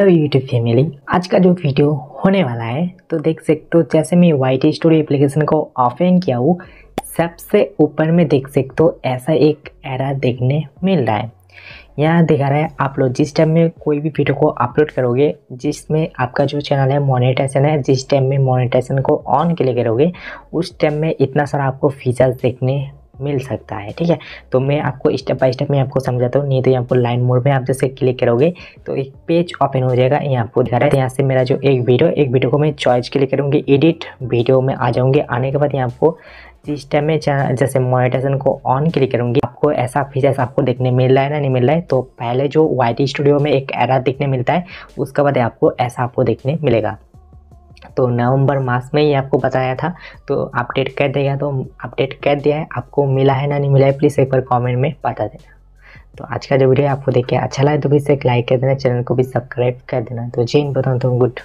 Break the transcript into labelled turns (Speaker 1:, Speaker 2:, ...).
Speaker 1: hello YouTube family आज का जो वीडियो होने वाला है तो देख सकते हो जैसे मैं वाई टी एप्लीकेशन को ऑफेन किया हूँ सबसे ऊपर में देख सकते हो ऐसा एक एरा देखने मिल रहा है यहाँ दिखा रहा है आप लोग जिस टाइम में कोई भी वीडियो को अपलोड करोगे जिसमें आपका जो चैनल है मोनेटाइजेशन है जिस टाइम में मोनेटाइजेशन को ऑन के लिए करोगे उस टाइम में इतना सारा आपको फीचर्स देखने मिल सकता है ठीक है तो मैं आपको स्टेप बाय स्टेप मैं आपको समझाता हूँ नहीं तो यहाँ पर लाइन मोड में आप जैसे क्लिक करोगे तो एक पेज ओपन हो जाएगा यहाँ पर दिखा रहा है तो यहाँ से मेरा जो एक वीडियो एक वीडियो को मैं चॉइस क्लिक करूँगी एडिट वीडियो में आ जाऊँगी आने के बाद यहाँ आपको जिस टाइम में जैसे मोनेटाइजेशन को ऑन क्लिक करूँगी आपको ऐसा फीचर्स आपको देखने मिल रहा है ना नहीं मिल रहा है तो पहले जो वाई स्टूडियो में एक एरा देखने मिलता है उसके बाद आपको ऐसा आपको देखने मिलेगा तो नवंबर मास में ही आपको बताया था तो अपडेट कर दिया तो अपडेट कर दिया है आपको मिला है ना नहीं मिला है प्लीज़ एक बार कमेंट में बता देना तो आज का जो वीडियो आपको देखिए अच्छा लगे तो प्लीज़ एक लाइक कर देना चैनल को भी सब्सक्राइब
Speaker 2: कर देना तो जी इन बताऊँ तो गुड